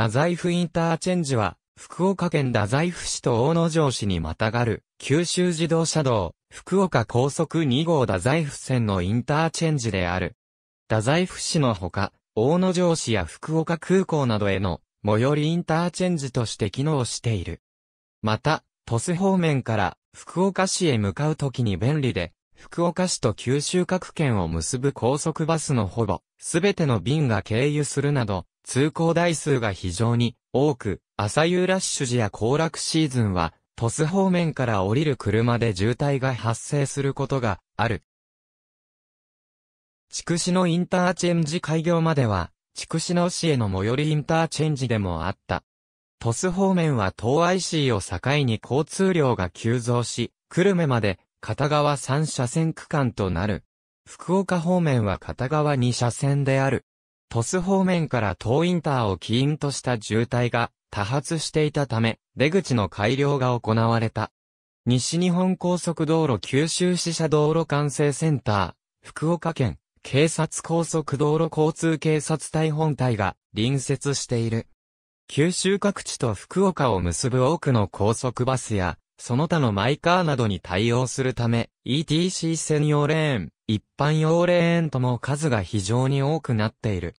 太宰府インターチェンジは、福岡県太宰府市と大野城市にまたがる、九州自動車道、福岡高速2号太宰府線のインターチェンジである。太宰府市のほか、大野城市や福岡空港などへの、最寄りインターチェンジとして機能している。また、鳥栖方面から福岡市へ向かうときに便利で、福岡市と九州各県を結ぶ高速バスのほぼ、すべての便が経由するなど、通行台数が非常に多く、朝夕ラッシュ時や行楽シーズンは、鳥栖方面から降りる車で渋滞が発生することがある。筑紫野インターチェンジ開業までは、筑紫野市への最寄りインターチェンジでもあった。鳥栖方面は東 IC を境に交通量が急増し、久留米まで片側3車線区間となる。福岡方面は片側2車線である。鳥栖方面から東インターを起因とした渋滞が多発していたため、出口の改良が行われた。西日本高速道路九州支社道路管制センター、福岡県警察高速道路交通警察隊本隊が隣接している。九州各地と福岡を結ぶ多くの高速バスや、その他のマイカーなどに対応するため、ETC 専用レーン、一般用例園ンとも数が非常に多くなっている。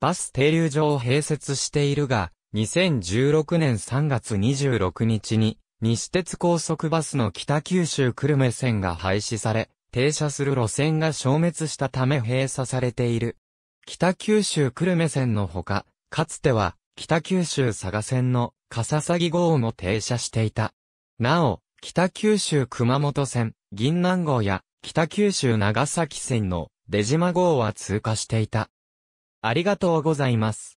バス停留所を併設しているが、2016年3月26日に、西鉄高速バスの北九州久留米線が廃止され、停車する路線が消滅したため閉鎖されている。北九州久留米線のほか、かつては北九州佐賀線の笠崎号も停車していた。なお、北九州熊本線、銀南号や北九州長崎線の出島号は通過していた。ありがとうございます。